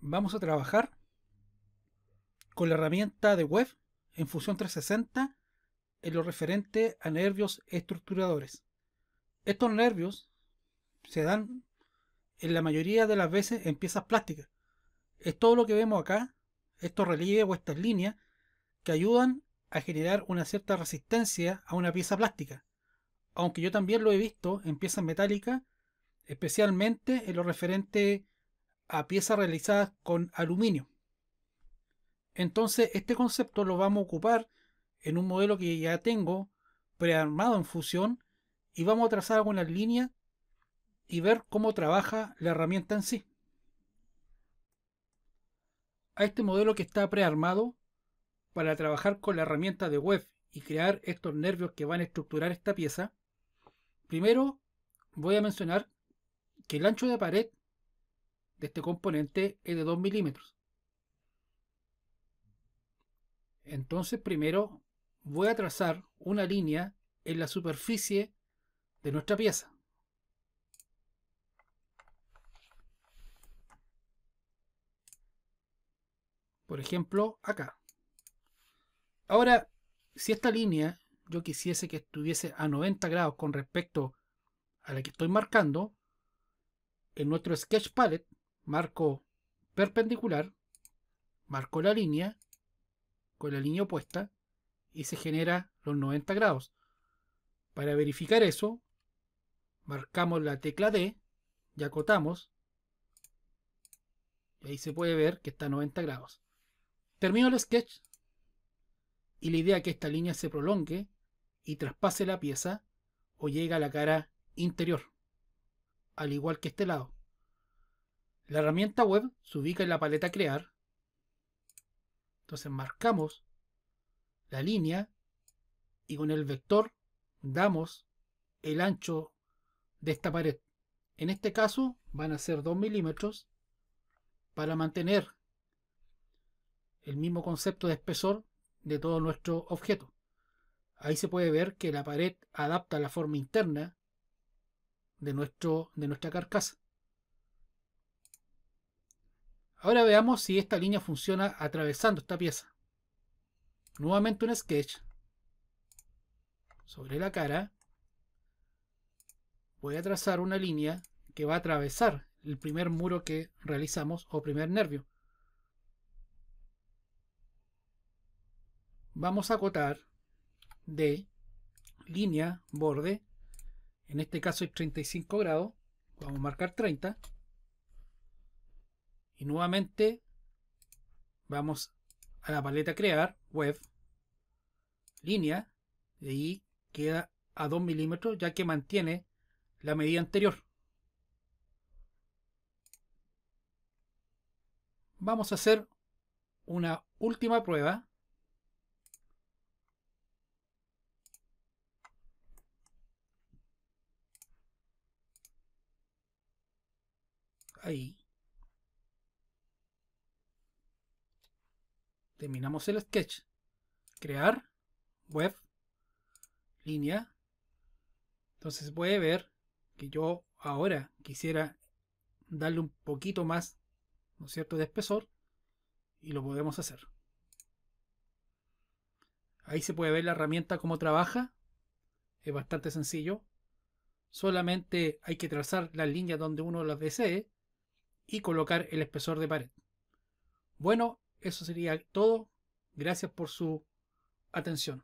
vamos a trabajar con la herramienta de web en Fusión 360 en lo referente a nervios estructuradores. Estos nervios se dan en la mayoría de las veces en piezas plásticas. Es todo lo que vemos acá, estos relieves o estas líneas que ayudan a generar una cierta resistencia a una pieza plástica. Aunque yo también lo he visto en piezas metálicas, especialmente en lo referente a piezas realizadas con aluminio. Entonces, este concepto lo vamos a ocupar en un modelo que ya tengo prearmado en fusión y vamos a trazar algunas líneas y ver cómo trabaja la herramienta en sí. A este modelo que está prearmado para trabajar con la herramienta de web y crear estos nervios que van a estructurar esta pieza, primero voy a mencionar que el ancho de pared de este componente es de 2 milímetros. Entonces primero voy a trazar una línea en la superficie de nuestra pieza. Por ejemplo, acá. Ahora, si esta línea yo quisiese que estuviese a 90 grados con respecto a la que estoy marcando, en nuestro Sketch Palette marco perpendicular, marco la línea con la línea opuesta y se genera los 90 grados. Para verificar eso, marcamos la tecla D y acotamos. Y ahí se puede ver que está a 90 grados. Termino el sketch y la idea es que esta línea se prolongue y traspase la pieza o llegue a la cara interior, al igual que este lado. La herramienta web se ubica en la paleta crear. Entonces marcamos la línea y con el vector damos el ancho de esta pared. En este caso van a ser 2 milímetros para mantener el mismo concepto de espesor de todo nuestro objeto. Ahí se puede ver que la pared adapta la forma interna de, nuestro, de nuestra carcasa. Ahora veamos si esta línea funciona atravesando esta pieza. Nuevamente un sketch. Sobre la cara. Voy a trazar una línea que va a atravesar el primer muro que realizamos o primer nervio. Vamos a acotar de línea, borde. En este caso es 35 grados. Vamos a marcar 30. Y nuevamente vamos a la paleta crear, web, línea, y ahí queda a 2 milímetros ya que mantiene la medida anterior. Vamos a hacer una última prueba. Ahí. Terminamos el sketch. Crear, web, línea. Entonces puede ver que yo ahora quisiera darle un poquito más, ¿no es cierto?, de espesor. Y lo podemos hacer. Ahí se puede ver la herramienta cómo trabaja. Es bastante sencillo. Solamente hay que trazar las líneas donde uno las desee y colocar el espesor de pared. Bueno, eso sería todo. Gracias por su atención.